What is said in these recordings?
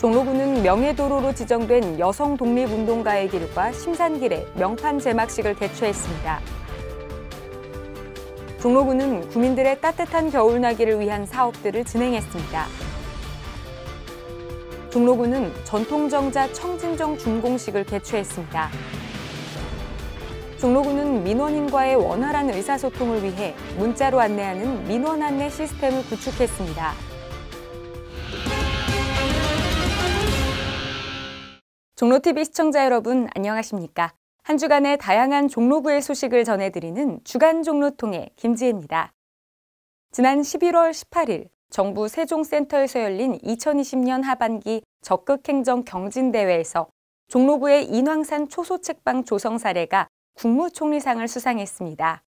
종로구는 명예도로로 지정된 여성 독립운동가의 길과 심산길에 명판 제막식을 개최했습니다. 종로구는 구민들의 따뜻한 겨울나기를 위한 사업들을 진행했습니다. 종로구는 전통정자 청진정 준공식을 개최했습니다. 종로구는 민원인과의 원활한 의사소통을 위해 문자로 안내하는 민원 안내 시스템을 구축했습니다. 종로TV 시청자 여러분 안녕하십니까? 한 주간의 다양한 종로구의 소식을 전해드리는 주간 종로통의 김지혜입니다. 지난 11월 18일 정부 세종센터에서 열린 2020년 하반기 적극행정 경진대회에서 종로구의 인왕산 초소책방 조성 사례가 국무총리상을 수상했습니다.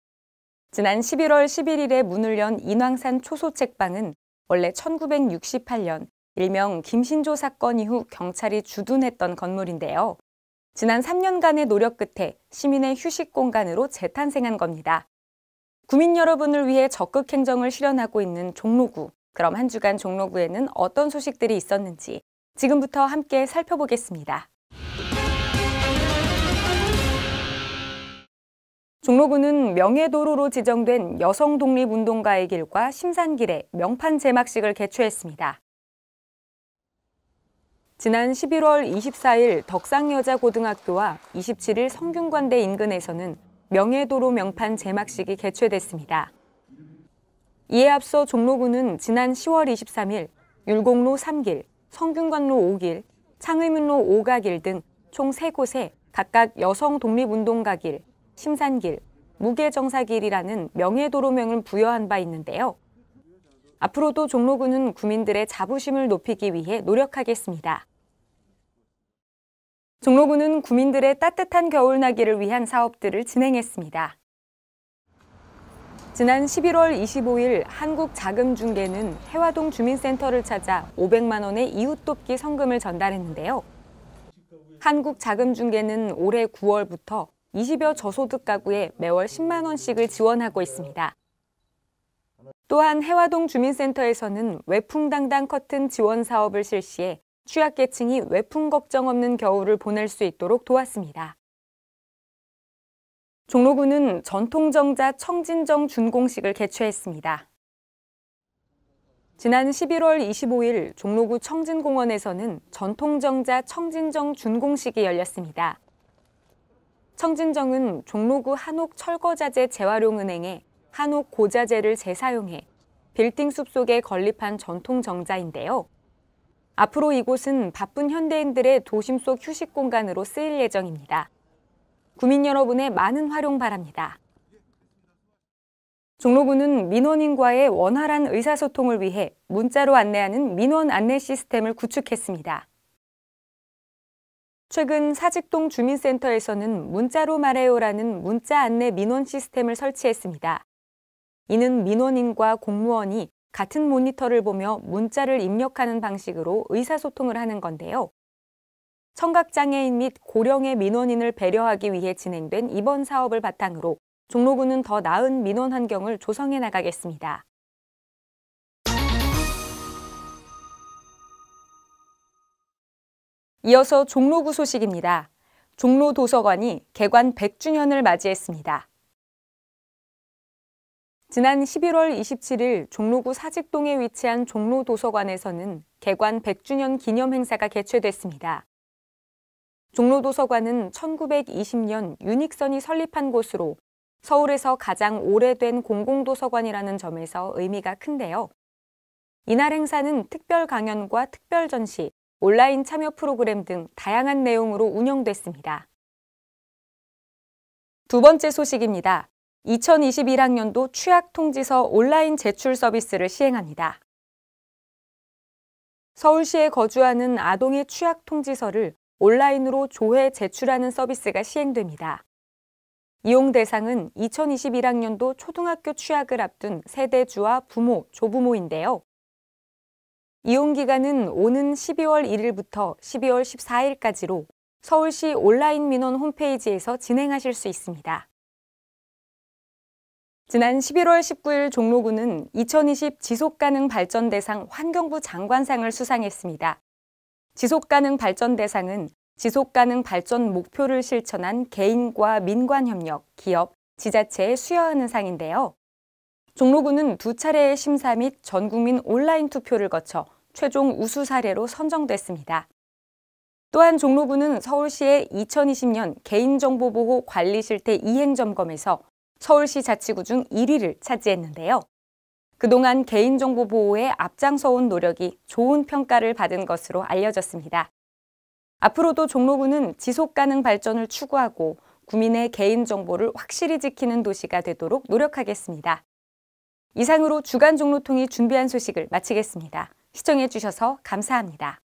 지난 11월 11일에 문을 연 인왕산 초소책방은 원래 1968년 일명 김신조 사건 이후 경찰이 주둔했던 건물인데요. 지난 3년간의 노력 끝에 시민의 휴식 공간으로 재탄생한 겁니다. 구민 여러분을 위해 적극 행정을 실현하고 있는 종로구. 그럼 한 주간 종로구에는 어떤 소식들이 있었는지 지금부터 함께 살펴보겠습니다. 종로구는 명예도로로 지정된 여성 독립운동가의 길과 심산길에 명판 제막식을 개최했습니다. 지난 11월 24일 덕상여자고등학교와 27일 성균관대 인근에서는 명예도로 명판 제막식이 개최됐습니다. 이에 앞서 종로구는 지난 10월 23일 율곡로 3길, 성균관로 5길, 창의문로 5가길 등 총 3곳에 각각 여성 독립운동가길, 심산길, 무게정사길이라는 명예도로명을 부여한 바 있는데요. 앞으로도 종로구는 구민들의 자부심을 높이기 위해 노력하겠습니다. 종로구는 구민들의 따뜻한 겨울나기를 위한 사업들을 진행했습니다. 지난 11월 25일 한국자금중개는 해화동 주민센터를 찾아 500만 원의 이웃돕기 성금을 전달했는데요. 한국자금중개는 올해 9월부터 20여 저소득 가구에 매월 10만 원씩을 지원하고 있습니다. 또한 해화동 주민센터에서는 외풍당당 커튼 지원 사업을 실시해 취약계층이 외풍 걱정 없는 겨울을 보낼 수 있도록 도왔습니다. 종로구는 전통정자 청진정 준공식을 개최했습니다. 지난 11월 25일 종로구 청진공원에서는 전통정자 청진정 준공식이 열렸습니다. 청진정은 종로구 한옥 철거자재 재활용은행에 한옥 고자재를 재사용해 빌딩 숲 속에 건립한 전통정자인데요. 앞으로 이곳은 바쁜 현대인들의 도심 속 휴식 공간으로 쓰일 예정입니다. 구민 여러분의 많은 활용 바랍니다. 종로구는 민원인과의 원활한 의사소통을 위해 문자로 안내하는 민원 안내 시스템을 구축했습니다. 최근 사직동 주민센터에서는 문자로 말해요라는 문자 안내 민원 시스템을 설치했습니다. 이는 민원인과 공무원이 같은 모니터를 보며 문자를 입력하는 방식으로 의사소통을 하는 건데요. 청각장애인 및 고령의 민원인을 배려하기 위해 진행된 이번 사업을 바탕으로 종로구는 더 나은 민원 환경을 조성해 나가겠습니다. 이어서 종로구 소식입니다. 종로도서관이 개관 100주년을 맞이했습니다. 지난 11월 27일 종로구 사직동에 위치한 종로도서관에서는 개관 100주년 기념 행사가 개최됐습니다. 종로도서관은 1920년 유닉선이 설립한 곳으로 서울에서 가장 오래된 공공도서관이라는 점에서 의미가 큰데요. 이날 행사는 특별 강연과 특별 전시, 온라인 참여 프로그램 등 다양한 내용으로 운영됐습니다. 두 번째 소식입니다. 2021학년도 취약통지서 온라인 제출 서비스를 시행합니다. 서울시에 거주하는 아동의 취약통지서를 온라인으로 조회 제출하는 서비스가 시행됩니다. 이용 대상은 2021학년도 초등학교 취약을 앞둔 세대주와 부모, 조부모인데요. 이용 기간은 오는 12월 1일부터 12월 14일까지로 서울시 온라인 민원 홈페이지에서 진행하실 수 있습니다. 지난 11월 19일 종로구는 2020 지속가능 발전 대상 환경부 장관상을 수상했습니다. 지속가능 발전 대상은 지속가능 발전 목표를 실천한 개인과 민관 협력, 기업, 지자체에 수여하는 상인데요. 종로구는 두 차례의 심사 및 전국민 온라인 투표를 거쳐 최종 우수 사례로 선정됐습니다. 또한 종로구는 서울시의 2020년 개인정보보호 관리실태 이행점검에서 서울시 자치구 중 1위를 차지했는데요. 그동안 개인정보 보호에 앞장서온 노력이 좋은 평가를 받은 것으로 알려졌습니다. 앞으로도 종로구는 지속 가능 발전을 추구하고 국민의 개인정보를 확실히 지키는 도시가 되도록 노력하겠습니다. 이상으로 주간 종로통이 준비한 소식을 마치겠습니다. 시청해주셔서 감사합니다.